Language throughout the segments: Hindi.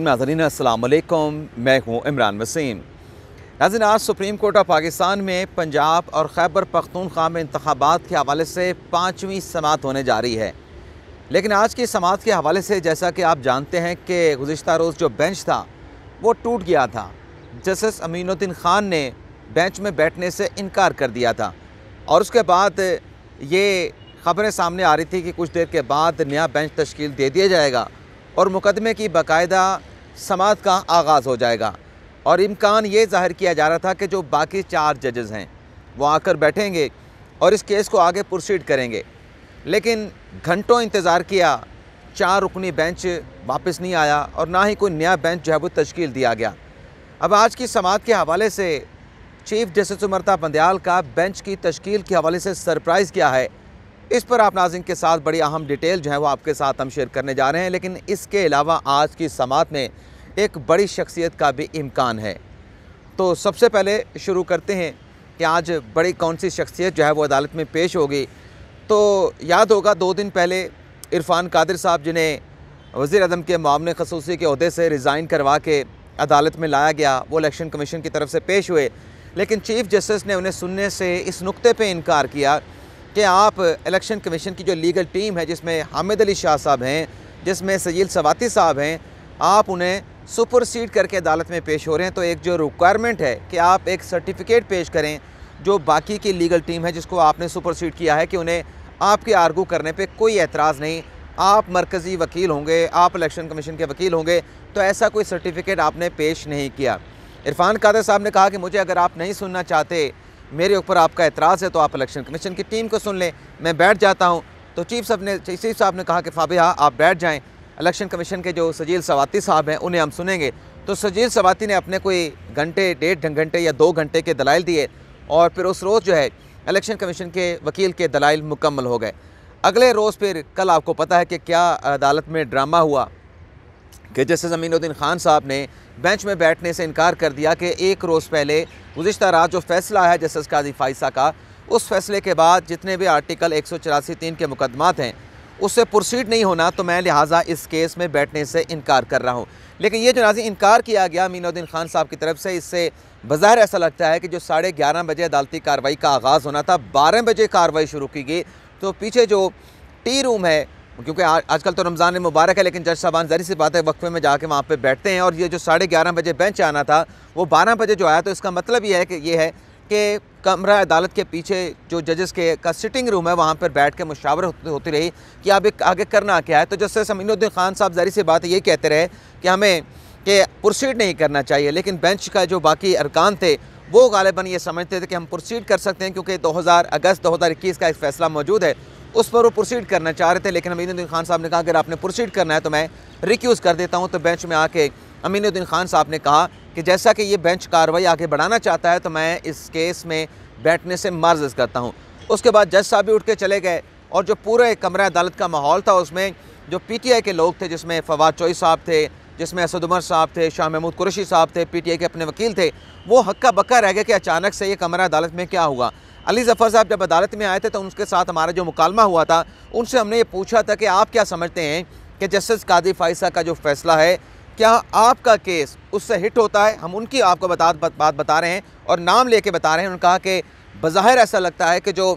नाजरीन असलकम मैं हूँ इमरान वसीम नाजिन आज सुप्रीम कोर्ट ऑफ पाकिस्तान में पंजाब और खैबर पख्तूनख्वा में इंतबात के हवाले से पाँचवीं समात होने जा रही है लेकिन आज की समात के हवाले से जैसा कि आप जानते हैं कि गुज्त रोज़ जो बेंच था वो टूट गया था जस्टिस अमीनुद्दीन ख़ान ने बेंच में बैठने से इनकार कर दिया था और उसके बाद ये खबरें सामने आ रही थी कि कुछ देर के बाद नया बेंच तश्कील दे दिया जाएगा और मुकदमे की बाकायदा समात का आगाज़ हो जाएगा और इम्कान ये ज़ाहिर किया जा रहा था कि जो बाकी चार जजेज़ हैं वो आकर बैठेंगे और इस केस को आगे प्रोसीड करेंगे लेकिन घंटों इंतज़ार किया चार रुकनी बेंच वापस नहीं आया और ना ही कोई नया बेंच जो है वो तश्कील दिया गया अब आज की समात के हवाले से चीफ जस्टिस उमरता बंदयाल का बेंच की तश्कील के हवाले से सरप्राइज़ किया है इस पर आप नाजिन के साथ बड़ी अहम डिटेल जो है वो आपके साथ हम शेयर करने जा रहे हैं लेकिन इसके अलावा आज की समात में एक बड़ी शख्सियत का भी इम्कान है तो सबसे पहले शुरू करते हैं कि आज बड़ी कौन सी शख्सियत जो है वो अदालत में पेश होगी तो याद होगा दो दिन पहले इरफान कादिर साहब जिन्हें वज़ी अदम के मामले खसूसी के अहदे से रिज़ाइन करवा के अदालत में लाया गया वो इलेक्शन कमीशन की तरफ से पेश हुए लेकिन चीफ जस्टिस ने उन्हें सुनने से इस नुक्ते पर इनकार किया कि आप इलेक्शन कमीशन की जो लीगल टीम है जिसमें हामिद अली शाह साहब हैं जिसमें सजील सवाती साहब हैं आप उन्हें सुपरसीड करके अदालत में पेश हो रहे हैं तो एक जो रिक्वायरमेंट है कि आप एक सर्टिफिकेट पेश करें जो बाकी की लीगल टीम है जिसको आपने सुपरसीड किया है कि उन्हें आपके आर्गू करने पे कोई एतराज़ नहीं आप मरकज़ी वकील होंगे आप इलेक्शन कमीशन के वकील होंगे तो ऐसा कोई सर्टिफिकेट आपने पेश नहीं किया इरफान कादर साहब ने कहा कि मुझे अगर आप नहीं सुनना चाहते मेरे ऊपर आपका एतराज़ है तो आप इलेक्शन कमीशन की टीम को सुन लें मैं बैठ जाता हूँ तो चीफ साहब ने चीफ साहब ने कहा कि फाबिया आप बैठ जाएँ इलेक्शन कमीशन के जो सजील सवाती साहब हैं उन्हें हम सुनेंगे तो सजील सवाती ने अपने कोई घंटे डेढ़ घंटे या दो घंटे के दलाइल दिए और फिर उस रोज़ जो है इलेक्शन कमीशन के वकील के दलाइल मुकम्मल हो गए अगले रोज़ फिर कल आपको पता है कि क्या अदालत में ड्रामा हुआ कि जैसे अमीनुद्दीन खान साहब ने बेंच में बैठने से इनकार कर दिया कि एक रोज़ पहले गुजशत रात जो फैसला है जस्टिस काजी फाइसा का उस फैसले के बाद जितने भी आर्टिकल एक सौ चौरासी तीन के मुकदमात हैं उससे प्रोसीड नहीं होना तो मैं लिहाजा इस केस में बैठने से इनकार कर रहा हूँ लेकिन ये जो नाजी इनकार किया गया मीनुद्दीन खान साहब की तरफ से इससे बाहर ऐसा लगता है कि जो साढ़े ग्यारह बजे अदालती कार्रवाई का आगाज़ होना था बारह बजे कार्रवाई शुरू की गई तो पीछे जो टी रूम है क्योंकि आजकल तो रमज़ान मुबारक है लेकिन जज साहबान जहरी सी बात है वक्फे में जाके वहाँ पे बैठते हैं और ये जो साढ़े ग्यारह बजे बेंच आना था वो बारह बजे जो आया तो इसका मतलब ये है कि ये है कि कमरा अदालत के पीछे जो जजेस के का सिटिंग रूम है वहाँ पर बैठ के मुशावर होती रही कि अब एक आगे करना क्या है तो जस्टिस अमीनुद्दीन खान साहब जहरी सी बात ये कहते रहे कि हमें कि प्रोसीड नहीं करना चाहिए लेकिन बेंच का जो बाकी अरकान थे वो गालिबा ये समझते थे कि हम प्रोसीड कर सकते हैं क्योंकि 2000 अगस्त 2021 का एक फ़ैसला मौजूद है उस पर वो प्रोसीड करना चाह रहे थे लेकिन अमीनुद्दीन खान साहब ने कहा अगर आपने प्रोसीड करना है तो मैं रिक्यूज़ कर देता हूँ तो बेंच में आके अमीनुद्दीन खान साहब ने कहा कि जैसा कि ये बेंच कार्रवाई आगे बढ़ाना चाहता है तो मैं इस केस में बैठने से मार्जस करता हूँ उसके बाद जज साहब भी उठ के चले गए और जो पूरे कमरा अदालत का माहौल था उसमें जो आई के लोग थे जिसमें फवाद चोई साहब थे जिसमें असद उमर साहब थे शाह महमूद कुरेशी साहब थे पीटीआई के अपने वकील थे वो हक्का बक्का रह गए कि अचानक से ये कमरा अदालत में क्या हुआ अली ज़फ़र साहब जब अदालत में आए थे तो उनके साथ हमारा जो मुकालमा हुआ था उनसे हमने ये पूछा था कि आप क्या समझते हैं कि जस्टिस कादी फ़ाइसा का जो फैसला है क्या आपका केस उससे हिट होता है हम उनकी आपको बता बात बता रहे हैं और नाम लेके बता रहे हैं उन्होंने कहा कि बज़ाहिर ऐसा लगता है कि जो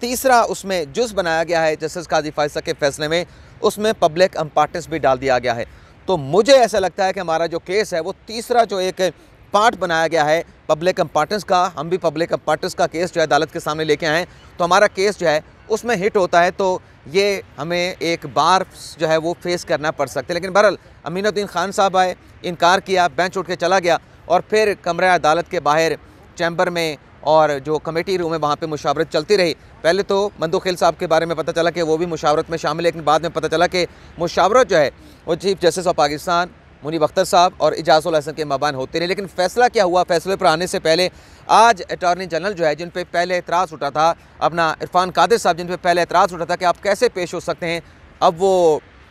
तीसरा उसमें जुज़ बनाया गया है जस्टिस कादी फ़ाइसा के फैसले में उसमें पब्लिक अम्पार्टिस भी डाल दिया गया है तो मुझे ऐसा लगता है कि हमारा जो केस है वो तीसरा जो एक पार्ट बनाया गया है पब्लिक इंपॉर्टेंस का हम भी पब्लिक इंपॉर्टेंस का केस जो है अदालत के सामने लेके आएँ तो हमारा केस जो है उसमें हिट होता है तो ये हमें एक बार जो है वो फेस करना पड़ सकता है लेकिन बहरल अमीनुद्दीन खान साहब आए इनकार किया बेंच उठ के चला गया और फिर कमरा अदालत के बाहर चैम्बर में और जो कमेटी रूम है वहाँ पे मुशावरत चलती रही पहले तो मंदूखेल साहब के बारे में पता चला कि वो भी मुशावरत में शामिल है लेकिन बाद में पता चला कि मुशावरत जो है वो chief justice of Pakistan Munib Akhtar साहब और इजाज़ुल हसन के मबान होते रहे लेकिन फैसला क्या हुआ फैसले पर आने से पहले आज अटॉर्नी जनरल जो है जिन पर पहले एतराज़ उठा था अपना इरफान कादिर साहब जिन पर पहले एतराज़ उठा था कि आप कैसे पेश हो सकते हैं अब वो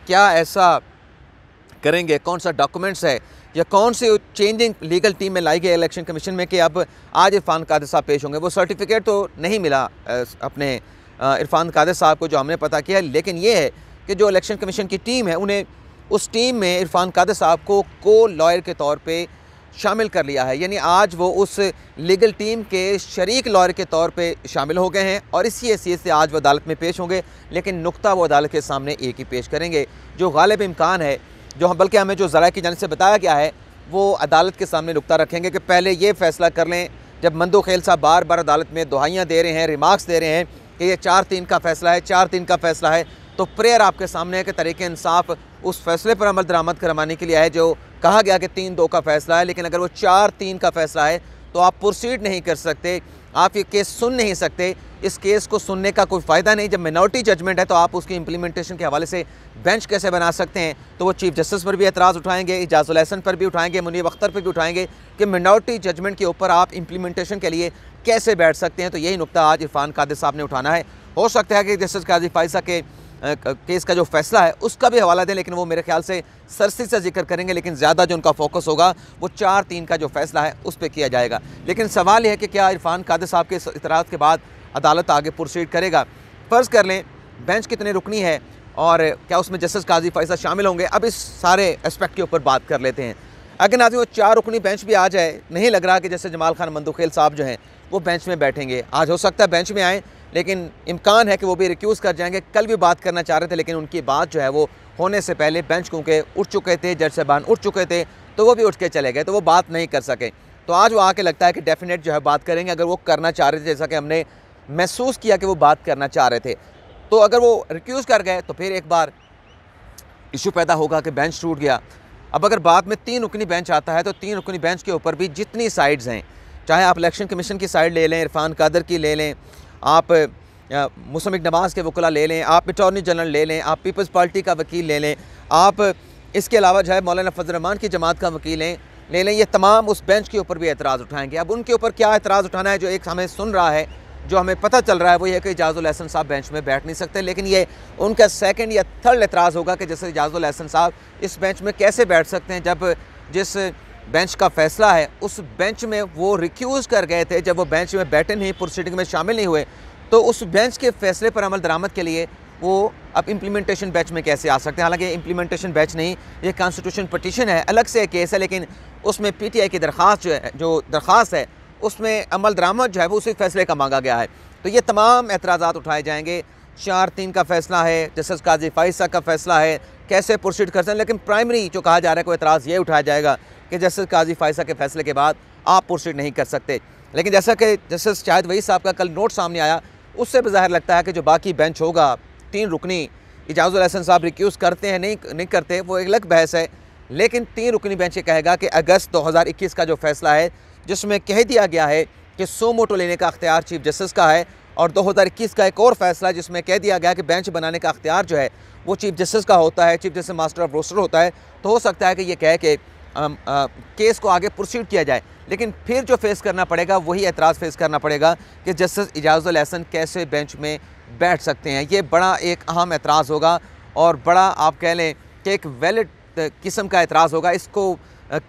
क्या ऐसा करेंगे कौन सा डॉक्यूमेंट्स है या कौन सी चेंजिंग लीगल टीम में लाई गई इलेक्शन कमीशन में कि अब आज इरफान कादिर साहब पेश होंगे वो सर्टिफिकेट तो नहीं मिला अपने इरफान कादिर साहब को जो हमने पता किया लेकिन ये है कि जो इलेक्शन कमीशन की टीम है उन्हें उस टीम में इरफान कादर साहब को को लॉयर के तौर पे शामिल कर लिया है यानी आज वो उस लीगल टीम के शरीक लॉयर के तौर पे शामिल हो गए हैं और इसी हैसीत से आज वो अदालत में पेश होंगे लेकिन नुक्ता वो अदालत के सामने एक ही पेश करेंगे जो गालिब इम्कान है जो हम बल्कि हमें जो ज़रा की जानब से बताया गया है वो अदालत के सामने नुकता रखेंगे कि पहले ये फैसला कर लें जब मंदो खेल साहब बार बार अदालत में दुहाइयाँ दे रहे हैं रिमार्क्स दे रहे हैं कि ये चार तीन का फैसला है चार तीन का फैसला है तो प्रेयर आपके सामने है कि तरीके इंसाफ उस फैसले पर अमल दरामद करवाने के लिए है जो कहा गया कि तीन दो का फैसला है लेकिन अगर वो चार तीन का फैसला है तो आप प्रोसीड नहीं कर सकते आप ये केस सुन नहीं सकते इस केस को सुनने का कोई फ़ायदा नहीं जब मिनोरिटी जजमेंट है तो आप उसकी इम्प्लीमेंटेशन के हवाले से बेंच कैसे बना सकते हैं तो वो चीफ जस्टिस पर भी एतराज़ उठाएंगे इजाज़ हसन पर भी उठाएंगे मुनीब अख्तर पर भी उठाएंगे कि मिनोरिटी जजमेंट के ऊपर आप इम्प्लीमेंटेशन के लिए कैसे बैठ सकते हैं तो यही नुकता आज इरफान कादिर साहब ने उठाना है हो सकता है कि जस्टिस काजी फाइसा के केस का जो फैसला है उसका भी हवाला दें लेकिन वो मेरे ख्याल से सरसी से जिक्र करेंगे लेकिन ज़्यादा जो उनका फोकस होगा वो चार तीन का जो फैसला है उस पर किया जाएगा लेकिन सवाल यह है कि क्या इरफान कादिर साहब के इतराज़ के बाद अदालत आगे प्रोसीड करेगा फ़र्ज़ कर लें बेंच कितने रुकनी है और क्या उसमें जस्टिस काजी फैसला शामिल होंगे अब इस सारे एस्पेक्ट के ऊपर बात कर लेते हैं अगर नाजिम वो चार रुकनी बेंच भी आ जाए नहीं लग रहा कि जैसे जमाल खान मंदुखेल साहब जो हैं वो बेंच में बैठेंगे आज हो सकता है बेंच में आएँ लेकिन इम्कान है कि वो भी रिक्यूज़ कर जाएंगे कल भी बात करना चाह रहे थे लेकिन उनकी बात जो है वो होने से पहले बेंच क्योंकि उठ चुके थे जज साहबान उठ चुके थे तो वो भी उठ के चले गए तो वो बात नहीं कर सके तो आज वो आके लगता है कि डेफिनेट जो है बात करेंगे अगर वो करना चाह रहे थे जैसा कि हमने महसूस किया कि वो बात करना चाह रहे थे तो अगर वो रिक्यूज़ कर गए तो फिर एक बार इशू पैदा होगा कि बेंच टूट गया अब अगर बाद में तीन रुकनी बेंच आता है तो तीन रुकनी बेंच के ऊपर भी जितनी साइड्स हैं चाहे आप इलेक्शन कमीशन की साइड ले लें इरफान कादर की ले लें आप मुसमिक नमाज के वकला ले लें आप अटॉर्नी जनरल ले लें आप पीपल्स पार्टी का वकील ले लें आप इसके अलावा जो है मौलाना रमान की जमात का वकील लें ले लें ये तमाम उस बेंच के ऊपर भी एतराज़ उठाएंगे अब उनके ऊपर क्या एतराज़ उठाना है जो एक हमें सुन रहा है जो हमें पता चल रहा है वो ये कि इजाज़ुल एहसन साहब बेंच में बैठ नहीं सकते लेकिन ये उनका सेकंड या थर्ड एतराज़ होगा कि जैसे इजाज़ुल एहसन साहब इस बेंच में कैसे बैठ सकते हैं जब जिस बेंच का फैसला है उस बेंच में वो रिक्यूज़ कर गए थे जब वो बेंच में बैठे नहीं प्रोसीडिंग में शामिल नहीं हुए तो उस बेंच के फैसले पर अमल दरामद के लिए वो अब इम्प्लीमेंटेशन बैच में कैसे आ सकते हैं हालांकि इम्प्लीमेंटेशन बैच नहीं ये कॉन्स्टिट्यूशन पटिशन है अलग से केस है लेकिन उसमें पीटीआई की दरख्वास्त जो है जो दरख्वास्त है उसमें अमल दरामद जो है वो उसी फैसले का मांगा गया है तो ये तमाम एतराज़ा उठाए जाएंगे चार तीन का फैसला है जस्टिस काजी फाइसा का फैसला है कैसे प्रोसीड कर सकते हैं लेकिन प्राइमरी जो कहा जा रहा है कोई एतराज़ ये उठाया जाएगा कि जस्टिस काजी फाइसा के फैसले के बाद आप प्रोसीड नहीं कर सकते लेकिन जैसा कि जस्टिस शाहिद वही साहब का कल नोट सामने आया उससे बाहर लगता है कि जो बाकी बेंच होगा तीन रुकनी अहसन साहब रिक्यूज़ करते हैं नहीं नहीं करते वो एक अलग बहस है लेकिन तीन रुकनी बेंच ये कहेगा कि अगस्त 2021 का जो फैसला है जिसमें कह दिया गया है कि सो मोटो लेने का अख्तियार चीफ जस्टिस का है और 2021 का एक और फैसला जिसमें कह दिया गया कि बेंच बनाने का अख्तियार जो है वो चीफ जस्टिस का होता है chief justice master of roster होता है तो हो सकता है कि ये कह के आ, आ, केस को आगे प्रोसीड किया जाए लेकिन फिर जो फेस करना पड़ेगा वही एतराज़ फेस करना पड़ेगा कि जस्टिस इजाज़ुल एहसन कैसे बेंच में बैठ सकते हैं ये बड़ा एक अहम एतराज़ होगा और बड़ा आप कह लें कि एक वैलिड किस्म का एतराज़ होगा इसको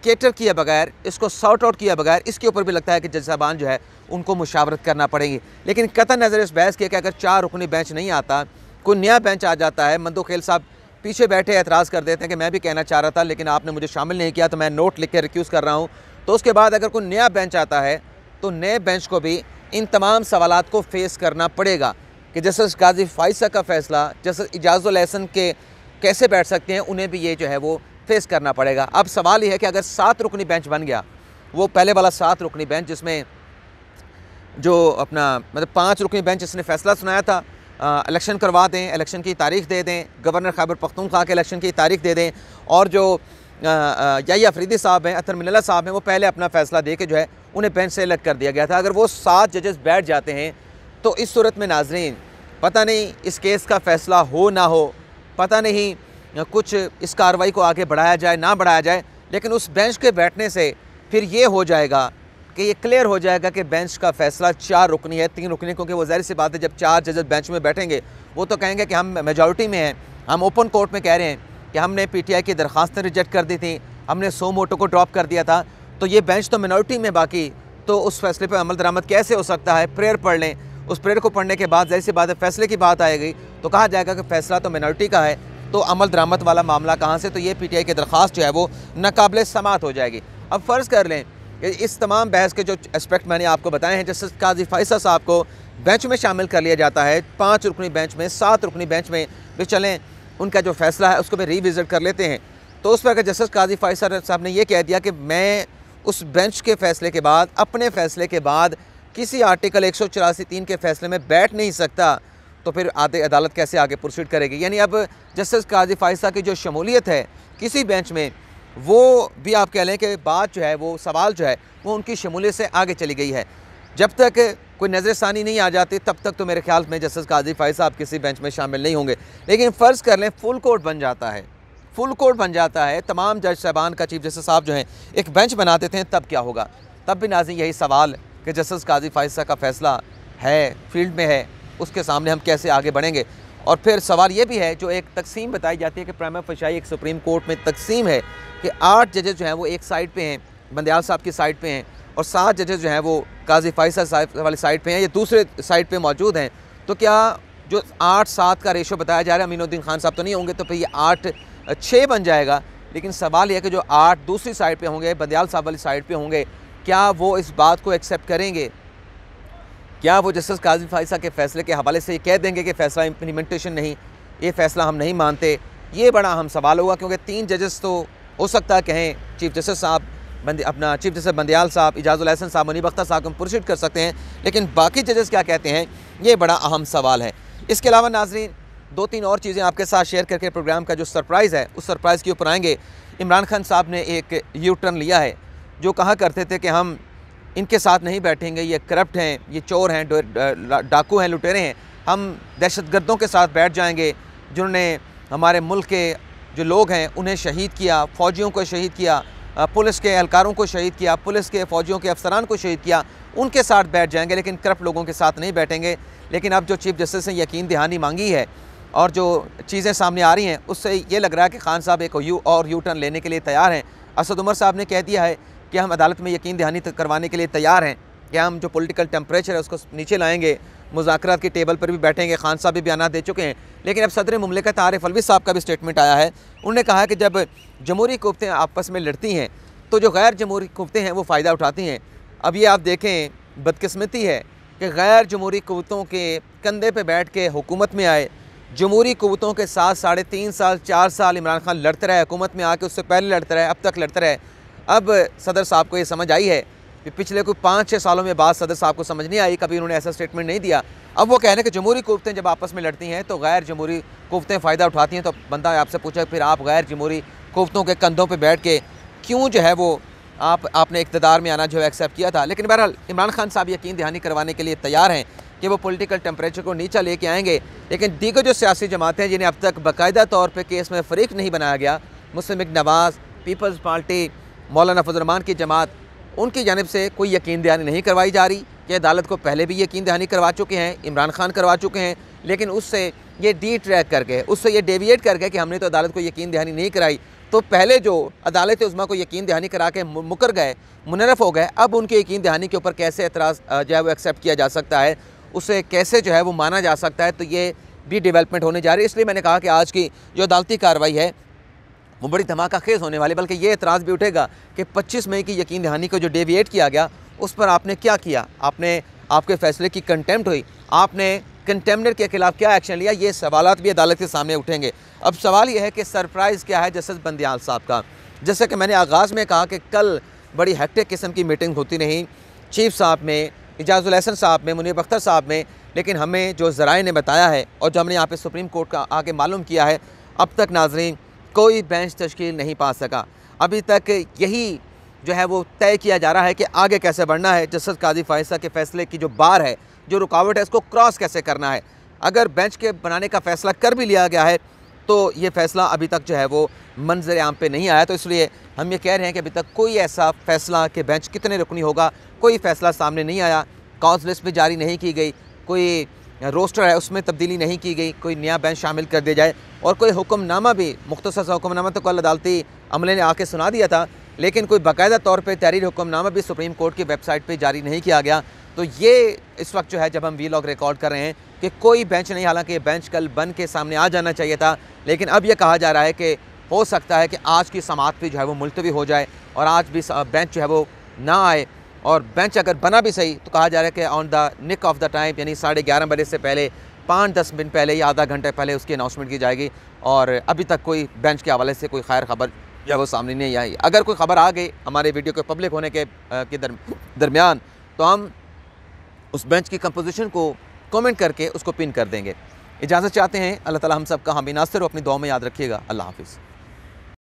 केटर किए बगैर इसको सॉर्ट आउट किए बगैर इसके ऊपर भी लगता है कि जज साहबान जो है उनको मुशावरत करना पड़ेगी लेकिन कत नज़र इस बहस के कि अगर चार रुकनी बेंच नहीं आता कोई नया बेंच आ जाता है मंदो खेल साहब पीछे बैठे एतराज़ कर देते हैं कि मैं भी कहना चाह रहा था लेकिन आपने मुझे शामिल नहीं किया तो मैं नोट लिख के रिक्यूज़ कर रहा हूँ तो उसके बाद अगर कोई नया बेंच आता है तो नए बेंच को भी इन तमाम सवाल को फेस करना पड़ेगा कि जस्टिस गाजी फाइसा का फ़ैसला जस्टिस इजाज़ुल के कैसे बैठ सकते हैं उन्हें भी ये जो है वो फेस करना पड़ेगा अब सवाल यह है कि अगर सात रुकनी बेंच बन गया वो पहले वाला सात रुकनी बेंच जिसमें जो अपना मतलब पाँच रुकनी बेंच इसने फैसला सुनाया था इलेक्शन करवा दें इलेक्शन की तारीख दे दें गवर्नर खैबर पख्तूनख्वा के इलेक्शन की तारीख दे दें और जो यही अफरीदी साहब हैं अतर मिल्ला साहब हैं वो पहले अपना फ़ैसला दे के जो है उन्हें बेंच से अलग कर दिया गया था अगर वो सात जजेस बैठ जाते हैं तो इस सूरत में नाजरीन पता नहीं इस केस का फ़ैसला हो ना हो पता नहीं कुछ इस कार्रवाई को आगे बढ़ाया जाए ना बढ़ाया जाए लेकिन उस बेंच के बैठने से फिर ये हो जाएगा कि ये क्लियर हो जाएगा कि बेंच का फैसला चार रुकनी है तीन रुकनी क्योंकि वो जहरी सी बात है जब चार जजेस बेंच में बैठेंगे वो तो कहेंगे कि हम मेजॉरिटी में हैं हम ओपन कोर्ट में कह रहे हैं कि हमने पीटीआई की दरख्वास्तें रिजेक्ट कर दी थी हमने सो मोटो को ड्रॉप कर दिया था तो ये बेंच तो मिनॉरिटी में बाकी तो उस फैसले पर अमल दरामद कैसे हो सकता है प्रेयर पढ़ लें उस प्रेयर को पढ़ने के बाद जाहिर सी बात है फैसले की बात आएगी तो कहा जाएगा कि फैसला तो मिनॉरिटी का है तो अमल दरामद वाला मामला कहाँ से तो ये पी टी आई की दरख्वास्त जो है वो नाकबले समात हो जाएगी अब फ़र्ज़ कर लें कि इस तमाम बहस के जो एस्पेक्ट मैंने आपको बताए हैं जस्टिस काजी फ़ैसा साहब को बेंच में शामिल कर लिया जाता है पाँच रुकनी बेंच में सात रुकनी बेंच में भी चलें उनका जो फैसला है उसको भी रिविज़िट कर लेते हैं तो उस पर अगर जस्टिस काजी फ़ैसा साहब ने यह कह दिया कि मैं उस बेंच के फ़ैसले के बाद अपने फ़ैसले के बाद किसी आर्टिकल एक सौ के फ़ैसले में बैठ नहीं सकता तो फिर आते अदालत कैसे आगे प्रोसीड करेगी यानी अब जस्टिस काजी फाइसा की जो शमूलियत है किसी बेंच में वो भी आप कह लें कि बात जो है वो सवाल जो है वो उनकी शमूलियत से आगे चली गई है जब तक कोई नज़रसानी नहीं आ जाती तब तक तो मेरे ख्याल में जस्टिस काजी फाइसा साहब किसी बेंच में शामिल नहीं होंगे लेकिन फ़र्ज़ कर लें फुल कोर्ट बन जाता है फुल कोर्ट बन जाता है तमाम जज साहबान का चीफ जस्टिस साहब जो हैं एक बेंच बनाते थे तब क्या होगा तब भी नाजी यही सवाल कि जस्टिस काजी फाइज साहब का फ़ैसला है फील्ड में है उसके सामने हम कैसे आगे बढ़ेंगे और फिर सवाल ये भी है जो एक तकसीम बताई जाती है कि प्रामा फशाई एक सुप्रीम कोर्ट में तकसीम है कि आठ जजेज जो हैं वो एक साइड पर हैं बंदयाल साहब की साइड पर हैं और सात जजेज़ जो हैं वो काजी फाइसा साहब वाली साइड पर हैं ये दूसरे साइड पर मौजूद हैं तो क्या जो आठ सात का रेशो बताया जा रहा है अमीनुद्दीन खान साहब तो नहीं होंगे तो फिर ये आठ छः बन जाएगा लेकिन सवाल यह है कि जो आठ दूसरी साइड पर होंगे बंदयाल साहब वाली साइड पर होंगे क्या वो इस बात को एक्सेप्ट करेंगे क्या वो जस्टिस काजी फाइसा के फैसले के हवाले से ये कह देंगे कि फ़ैसला इम्प्लीमेंटेशन नहीं ये फ़ैसला हम नहीं मानते ये बड़ा हम सवाल होगा क्योंकि तीन जजेस तो हो सकता है कहें चीफ जस्टिस साहब बंद अपना चीफ जस्टिस बंदयाल साहब इजाज़ उलहसन साहब मनी बख्ता साहब को पुरसिट कर सकते हैं लेकिन बाकी जजेस क्या कहते हैं ये बड़ा अहम सवाल है इसके अलावा नाजरीन दो तीन और चीज़ें आपके साथ शेयर करके प्रोग्राम का जो सरप्राइज़ है उस सरप्राइज़ के ऊपर आएंगे इमरान खान साहब ने एक यू टर्न लिया है जो कहा करते थे कि हम इनके साथ नहीं बैठेंगे ये करप्ट हैं ये चोर हैं डाकू हैं लुटेरे हैं हम दहशतगर्दों के साथ बैठ जाएंगे जिन्होंने हमारे मुल्क के जो लोग हैं उन्हें शहीद किया फ़ौजियों को शहीद किया पुलिस के एहलकारों को शहीद किया पुलिस के फ़ौजियों के अफसरान को शहीद किया उनके साथ बैठ जाएंगे लेकिन करप्ट लोगों के साथ नहीं बैठेंगे लेकिन अब जो चीफ जस्टिस ने यकीन दहानी मांगी है और जो चीज़ें सामने आ रही हैं उससे ये लग रहा है कि खान साहब एक यू और यू टर्न लेने के लिए तैयार हैं असद उमर साहब ने कह दिया है कि हम अदालत में यकीन दहानी तो करवाने के लिए तैयार हैं क्या हम जो पॉलिटिकल टेम्परेचर है उसको नीचे लाएंगे मुजाकर के टेबल पर भी बैठेंगे खान साहब भी बयान दे चुके हैं लेकिन अब सदर ममलिकत आरिफ अलवी साहब का भी स्टेटमेंट आया है उन्होंने कहा कि जब जमहूरी कुवतें आपस में लड़ती हैं तो जो गैर जमहूरी कुवतें हैं वो फ़ायदा उठाती हैं अब ये आप देखें बदकस्मती है कि गैर जमहूरी कुवतों के कंधे पर बैठ के हुकूमत में आए जमहूरी कुवतों के साथ साढ़े तीन साल चार साल इमरान खान लड़ते रहे हुकूमत में आके उससे पहले लड़ते रहे अब तक लड़ते रहे अब सदर साहब को ये समझ आई है कि पिछले कोई पाँच छः सालों में बात सदर साहब को समझ नहीं आई कभी उन्होंने ऐसा स्टेटमेंट नहीं दिया अब वो कह रहे कि जमहूरी कुवतें जब आपस में लड़ती हैं तो गैर जमहूरी कुवतें फ़ायदा उठाती हैं तो बंदा आपसे पूछा फिर आप गैर जमहूरी कुवतों के कंधों पर बैठ के क्यों जो है वो आप आपने इकतदार में आना जो है एक्सेप्ट किया था लेकिन बहरहाल इमरान खान साहब यकीन दहानी करवाने के लिए तैयार हैं कि वो पॉलिटिकल टेम्परेचर को नीचा लेके आएंगे लेकिन दीगर जो सियासी जमातें हैं जिन्हें अब तक बाकायदा तौर पर केस में फरीक नहीं बनाया गया मुस्लिम नवाज़ पीपल्स पार्टी मौलाना फजलरमान की जमात उनकी जानब से कोई यकीन दहानी नहीं करवाई जा रही कि अदालत को पहले भी यकीन दहानी करवा चुके हैं इमरान खान करवा चुके हैं लेकिन उससे ये डी ट्रैक करके उससे ये डेविएट करके कि हमने तो अदालत को यकीन दहानी नहीं कराई तो पहले जो अदालत उस्मा को यकीन दहानी करा के मुकर गए मुनरफ हो गए अब उनके यकीन दहानी के ऊपर कैसे एतराज़ जो है वो एक्सेप्ट किया जा सकता है उसे कैसे जो है वो माना जा सकता है तो ये भी डेवलपमेंट होने जा रही है इसलिए मैंने कहा कि आज की जो अदालती कार्रवाई है वो बड़ी धमाका खेज होने वाली बल्कि ये एतराज़ भी उठेगा कि पच्चीस मई की यकीन दहानी को जो डेविएट किया गया उस पर आपने क्या किया आपने आपके फैसले की कंटेम्प्ट हुई आपने कंटेमनर के खिलाफ क्या एक्शन लिया ये सवाल भी अदालत के सामने उठेंगे अब सवाल यह है कि सरप्राइज़ क्या है जस्टिस बंदयाल साहब का जैसे कि मैंने आगाज़ में कहा कि कल बड़ी हैक्टिक किस्म की मीटिंग होती नहीं चीफ साहब में एजाज़ुलहसन साहब में मुनीब अख्तर साहब में लेकिन हमें जो ज़राए ने बताया है और जो हमने यहाँ पे सुप्रीम कोर्ट का आगे मालूम किया है अब तक नाजरीन कोई बेंच तश्कील नहीं पा सका अभी तक यही जो है वो तय किया जा रहा है कि आगे कैसे बढ़ना है जस्टिस काजी फ़ायसा के फैसले की जो बार है जो रुकावट है इसको क्रॉस कैसे करना है अगर बेंच के बनाने का फ़ैसला कर भी लिया गया है तो ये फ़ैसला अभी तक जो है वो मंजर आम पे नहीं आया तो इसलिए हम ये कह रहे हैं कि अभी तक कोई ऐसा फ़ैसला कि बेंच कितने रुकनी होगा कोई फ़ैसला सामने नहीं आया कॉज लिस्ट भी जारी नहीं की गई कोई रोस्टर है उसमें तब्दीली नहीं की गई कोई नया बेंच शामिल कर दिया जाए और कोई हुक्मनामा भी मुख्तर सा हुक्मनामा तो कल अदालती अमले ने आके सुना दिया था लेकिन कोई बाकायदा तौर पर तहरीर हुक्मनामा भी सुप्रीम कोर्ट की वेबसाइट पर जारी नहीं किया गया तो ये इस वक्त जो है जब हम वी लॉग रिकॉर्ड कर रहे हैं कि कोई बेंच नहीं हालांकि ये बेंच कल बन के सामने आ जाना चाहिए था लेकिन अब यह कहा जा रहा है कि हो सकता है कि आज की समात भी जो है वो मुलतवी हो जाए और आज भी बेंच जो है वो ना आए और बेंच अगर बना भी सही तो कहा जा रहा है कि on the nick of the time यानी साढ़े ग्यारह बजे से पहले पाँच दस मिनट पहले या आधा घंटे पहले उसकी अनाउंसमेंट की जाएगी और अभी तक कोई बेंच के हवाले से कोई खैर खबर या वो सामने नहीं आई अगर कोई खबर आ गई हमारे वीडियो के पब्लिक होने के, के दर, दरमियान तो हम उस बेंच की कंपोजिशन को कमेंट करके उसको पिन कर देंगे इजाज़त चाहते हैं अल्लाह ताला हम सब का हामी नासिर अपनी दुआ में याद रखिएगा अल्लाह हाफिज़